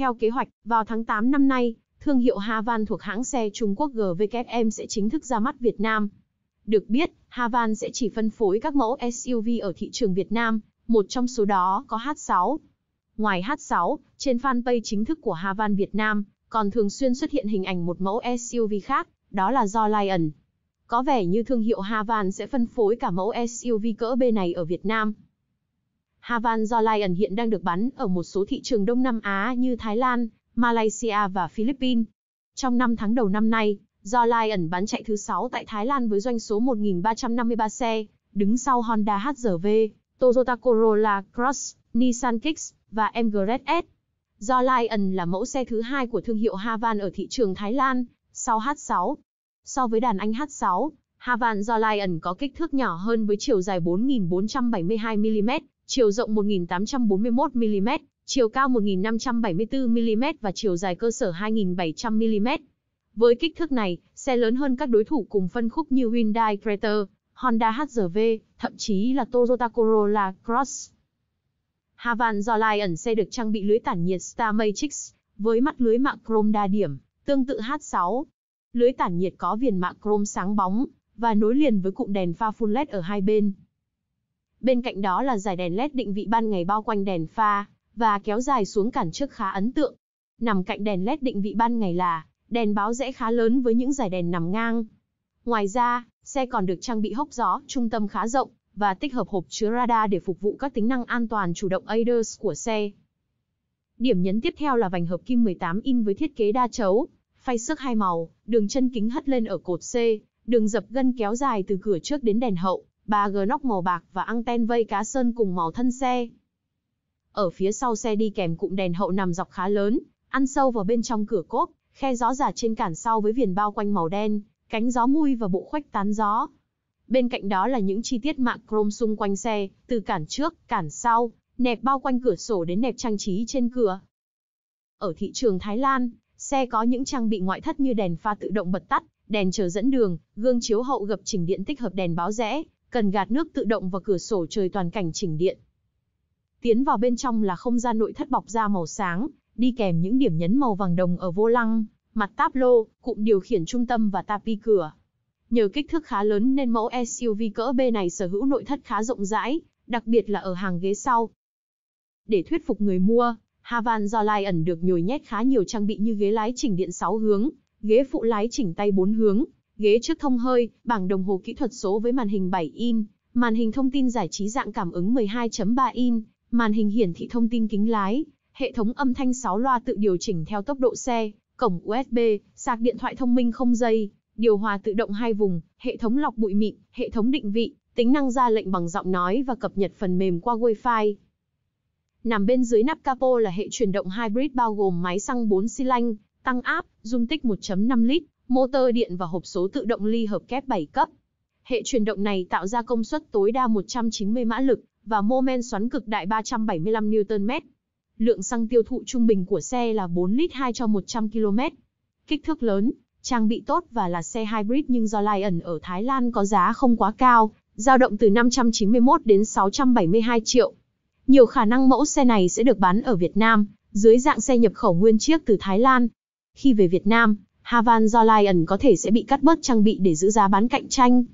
Theo kế hoạch, vào tháng 8 năm nay, thương hiệu Havan thuộc hãng xe Trung Quốc GVKM sẽ chính thức ra mắt Việt Nam. Được biết, Havan sẽ chỉ phân phối các mẫu SUV ở thị trường Việt Nam, một trong số đó có H6. Ngoài H6, trên fanpage chính thức của Havan Việt Nam, còn thường xuyên xuất hiện hình ảnh một mẫu SUV khác, đó là do Lion. Có vẻ như thương hiệu Havan sẽ phân phối cả mẫu SUV cỡ B này ở Việt Nam. Havan do Lion hiện đang được bán ở một số thị trường Đông Nam Á như Thái Lan, Malaysia và Philippines. Trong 5 tháng đầu năm nay, do Lion bán chạy thứ 6 tại Thái Lan với doanh số 1.353 xe, đứng sau Honda HRV, Toyota Corolla Cross, Nissan Kicks và Emirates S. Do Lion là mẫu xe thứ hai của thương hiệu Havan ở thị trường Thái Lan, sau H6. So với đàn anh H6, Havan do Lion có kích thước nhỏ hơn với chiều dài 4.472 mm chiều rộng 1.841mm, chiều cao 1.574mm và chiều dài cơ sở 2.700mm. Với kích thước này, xe lớn hơn các đối thủ cùng phân khúc như Hyundai Creta, Honda HR-V, thậm chí là Toyota Corolla Cross. Havan do Lion xe được trang bị lưới tản nhiệt Star Matrix, với mắt lưới mạ chrome đa điểm, tương tự H6. Lưới tản nhiệt có viền mạ chrome sáng bóng, và nối liền với cụm đèn pha full LED ở hai bên bên cạnh đó là dải đèn led định vị ban ngày bao quanh đèn pha và kéo dài xuống cản trước khá ấn tượng. Nằm cạnh đèn led định vị ban ngày là đèn báo rẽ khá lớn với những dải đèn nằm ngang. Ngoài ra, xe còn được trang bị hốc gió, trung tâm khá rộng và tích hợp hộp chứa radar để phục vụ các tính năng an toàn chủ động ADAS của xe. Điểm nhấn tiếp theo là vành hợp kim 18 in với thiết kế đa chấu, phay sức hai màu, đường chân kính hất lên ở cột C, đường dập gân kéo dài từ cửa trước đến đèn hậu, ba gờ nóc màu bạc và anten vây cá sơn cùng màu thân xe. Ở phía sau xe đi kèm cụm đèn hậu nằm dọc khá lớn, ăn sâu vào bên trong cửa cốp, khe gió giả trên cản sau với viền bao quanh màu đen, cánh gió mui và bộ khoách tán gió. Bên cạnh đó là những chi tiết mạng chrome xung quanh xe, từ cản trước, cản sau, nẹp bao quanh cửa sổ đến nẹp trang trí trên cửa. Ở thị trường Thái Lan, xe có những trang bị ngoại thất như đèn pha tự động bật tắt, đèn chờ dẫn đường, gương chiếu hậu gập chỉnh điện tích hợp đèn báo rẽ, cần gạt nước tự động và cửa sổ trời toàn cảnh chỉnh điện. Tiến vào bên trong là không gian nội thất bọc da màu sáng, đi kèm những điểm nhấn màu vàng đồng ở vô lăng, mặt táp lô, cụm điều khiển trung tâm và tapi cửa. Nhờ kích thước khá lớn nên mẫu SUV cỡ B này sở hữu nội thất khá rộng rãi, đặc biệt là ở hàng ghế sau. Để thuyết phục người mua, Havan do lai ẩn được nhồi nhét khá nhiều trang bị như ghế lái chỉnh điện 6 hướng, ghế phụ lái chỉnh tay 4 hướng, ghế trước thông hơi, bảng đồng hồ kỹ thuật số với màn hình 7 in, màn hình thông tin giải trí dạng cảm ứng 12.3 in, màn hình hiển thị thông tin kính lái, hệ thống âm thanh 6 loa tự điều chỉnh theo tốc độ xe, cổng USB, sạc điện thoại thông minh không dây, điều hòa tự động hai vùng, hệ thống lọc bụi mịn, hệ thống định vị, tính năng ra lệnh bằng giọng nói và cập nhật phần mềm qua Wi-Fi. Nằm bên dưới nắp capo là hệ chuyển động hybrid bao gồm máy xăng 4 xi lanh, tăng áp, dung tích 1.5 lít, motor điện và hộp số tự động ly hợp kép 7 cấp. Hệ chuyển động này tạo ra công suất tối đa 190 mã lực và mô men xoắn cực đại 375 Nm. Lượng xăng tiêu thụ trung bình của xe là 4 lít 2 cho 100 km. Kích thước lớn, trang bị tốt và là xe hybrid nhưng do Lion ở Thái Lan có giá không quá cao, dao động từ 591 đến 672 triệu. Nhiều khả năng mẫu xe này sẽ được bán ở Việt Nam, dưới dạng xe nhập khẩu nguyên chiếc từ Thái Lan. Khi về Việt Nam, Havan do Lion có thể sẽ bị cắt bớt trang bị để giữ giá bán cạnh tranh.